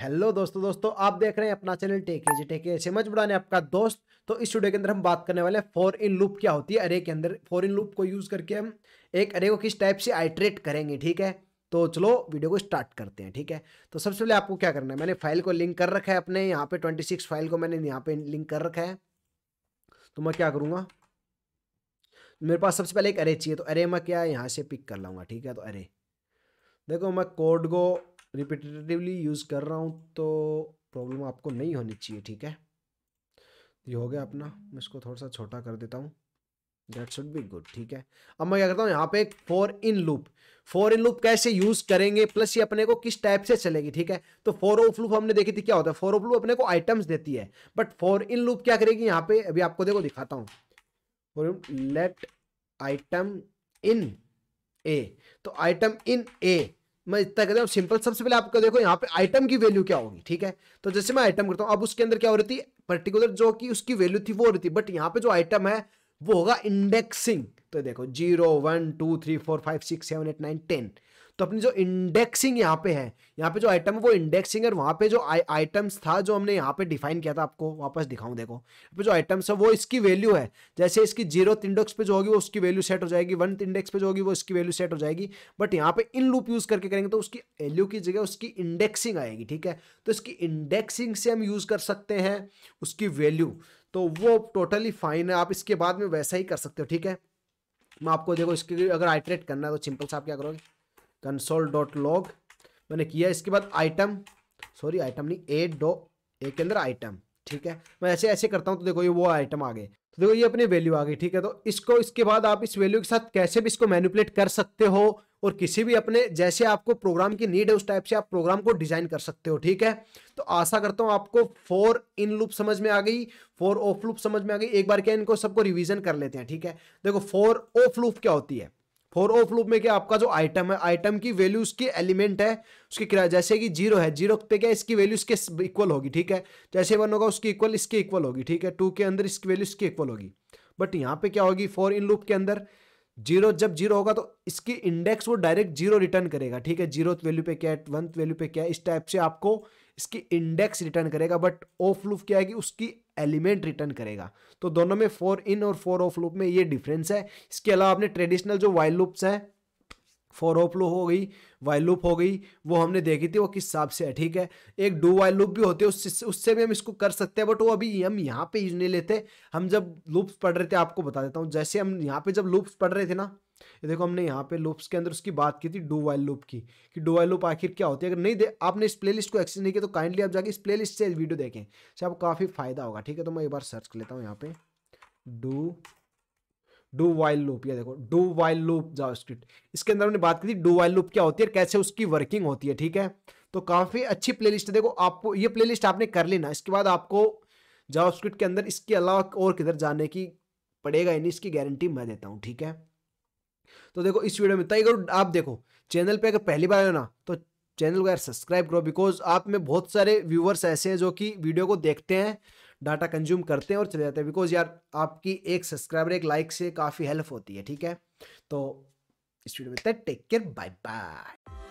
hello दोस्तों दोस्तों आप देख रहे हैं अपना channel tech age tech age मच बुढ़ाने आपका दोस्त तो इस स्टूडियो के अंदर हम बात करने वाले हैं फोर इन लूप क्या होती है अरे के अंदर फोर इन लूप को यूज करके हम एक अरे को किस टाइप से आइट्रेट करेंगे ठीक है तो चलो वीडियो को स्टार्ट करते हैं ठीक है तो सबसे पहले आपको क्या करना है मैंने फाइल को लिंक कर रखा है अपने यहाँ पे ट्वेंटी सिक्स फाइल को मैंने यहाँ पे लिंक कर रखा है तो मैं क्या करूँगा मेरे पास सबसे पहले एक अरे चाहिए तो अरे मैं क्या यहाँ से पिक कर लाऊंगा ठीक है तो अरे देखो मैं कोड को रिपीटेटिवली यूज़ कर रहा हूँ तो प्रॉब्लम आपको नहीं होनी चाहिए ठीक है ये हो गया अपना मैं इसको थोड़ा सा छोटा कर देता हूँ दैट शुड बी गुड ठीक है अब मैं क्या करता हूँ यहाँ पे एक for in loop for in loop कैसे यूज करेंगे प्लस ये अपने को किस टाइप से चलेगी ठीक है तो फोर ऑफ लूप हमने देखी थी क्या होता है फोर ऑफ लूप अपने को आइटम्स देती है बट फोर इन लूप क्या करेगी यहाँ पे अभी आपको देखो दिखाता हूँ लेट आइटम इन ए तो आइटम इन ए मैं इतना कहता हूँ सिंपल सबसे पहले आपको देखो यहाँ पे आइटम की वैल्यू क्या होगी ठीक है तो जैसे मैं आइटम करता हूँ अब उसके अंदर क्या हो रही थी पर्टिकुलर जो कि उसकी वैल्यू थी वो हो रही थी बट यहाँ पे जो आइटम है वो होगा इंडेक्सिंग तो देखो zero one two three four five six seven eight nine ten तो अपनी जो इंडेक्सिंग यहाँ पे है यहाँ पे जो आइटम है वो इंडेक्सिंग है वहाँ पे जो आइटम्स था जो हमने यहाँ पे डिफाइन किया था आपको वापस दिखाऊं देखो यहाँ पे जो आइटम्स है वो इसकी वैल्यू है जैसे इसकी जीरो इंडेक्स पे जो होगी वो उसकी वैल्यू सेट हो जाएगी वन इंडेक्स पे जो होगी वो इसकी वैल्यू सेट हो जाएगी बट यहाँ पे इन लूप यूज करके करेंगे तो उसकी वैल्यू की जगह उसकी इंडेक्सिंग आएगी ठीक है तो इसकी इंडेक्सिंग से हम यूज कर सकते हैं उसकी वैल्यू तो वो टोटली फाइन है आप इसके बाद में वैसा ही कर सकते हो ठीक है मैं आपको देखो इसके अगर आइट्रेट करना है तो सिंपल से आप क्या करोगे कंसोल डॉट लॉग मैंने किया इसके बाद आइटम सॉरी आइटम नहीं ए डो ए के अंदर आइटम ठीक है मैं ऐसे ऐसे करता हूँ तो देखो ये वो आइटम आ गए तो देखो ये अपनी वैल्यू आ गई ठीक है तो इसको इसके बाद आप इस वैल्यू के साथ कैसे भी इसको मैनिपुलेट कर सकते हो और किसी भी अपने जैसे आपको प्रोग्राम की नीड है उस टाइप से आप प्रोग्राम को डिजाइन कर सकते हो ठीक है तो आशा करता हूं आपको फोर इन लूप समझ में आ गई फोर ऑफ लूप समझ में आ गई एक बार क्या इनको सबको रिविजन कर लेते हैं ठीक है देखो फोर ऑफ लूप क्या होती है फॉर ऑफ लूप में क्या आपका जो आइटम है आइटम की वैल्यू उसकी एलिमेंट है उसकी किराया जैसे कि जीरो है जीरो पे क्या इसकी वैल्यू इसके इक्वल होगी ठीक है जैसे वन होगा उसकी इक्वल इसके इक्वल होगी ठीक है टू के अंदर इसकी वैल्यू इसकी इक्वल होगी बट यहाँ पे क्या होगी फॉर इन लूप के अंदर जीरो जब जीरो होगा तो इसकी इंडेक्स वो डायरेक्ट जीरो रिटर्न करेगा ठीक है जीरो वैल्यू पे क्या है वंथ वैल्यू पे क्या है इस टाइप से आपको इसकी इंडेक्स रिटर्न करेगा बट ऑफ लूप क्या है कि उसकी एलिमेंट रिटर्न करेगा तो दोनों में फोर इन और फोर ऑफ लूप में ये डिफरेंस है इसके अलावा आपने ट्रेडिशनल जो वाइल लूप्स हैं फॉर ऑफ लूप हो गई वाइल लूप हो गई वो हमने देखी थी वो किस हिसाब से है ठीक है एक डू वाइल लूप भी होती है उससे उससे भी हम इसको कर सकते हैं बट वो अभी हम यहाँ पे यूज नहीं लेते हम जब लूप्स पढ़ रहे थे आपको बता देता हूँ जैसे हम यहाँ पे जब लूप्स पढ़ रहे थे ना ये देखो हमने यहाँ पे लूप्स के अंदर उसकी बात की थी डू वाइल लूप की कि डू वाइल लूप आखिर क्या होती है अगर नहीं दे आपने इस लिस्ट को एक्सेस नहीं किया तो काइंडली आप जाके इस लिस्ट से वीडियो देखें से आपको काफ़ी फायदा होगा ठीक है तो मैं एक बार सर्च कर लेता हूँ यहाँ पे डू डू वाइल लूप ये देखो डू वाइल लूप जावास्क्रिप्ट इसके अंदर हमने बात की थी डू वाइल लूप क्या होती है कैसे उसकी वर्किंग होती है ठीक है तो काफ़ी अच्छी प्लेलिस्ट है देखो आपको ये प्लेलिस्ट आपने कर लेना इसके बाद आपको जावास्क्रिप्ट के अंदर इसके अलावा और किधर जाने की पड़ेगा यानी इसकी गारंटी मैं देता हूँ ठीक है तो देखो इस वीडियो में तय करो आप देखो चैनल पे अगर पहली बार हो ना तो चैनल को यार सब्सक्राइब करो बिकॉज आप में बहुत सारे व्यूवर्स ऐसे हैं जो कि वीडियो को देखते हैं डाटा कंज्यूम करते हैं और चले जाते हैं बिकॉज यार आपकी एक सब्सक्राइबर एक लाइक से काफ़ी हेल्प होती है ठीक है तो इस वीडियो में टेक केयर बाय बाय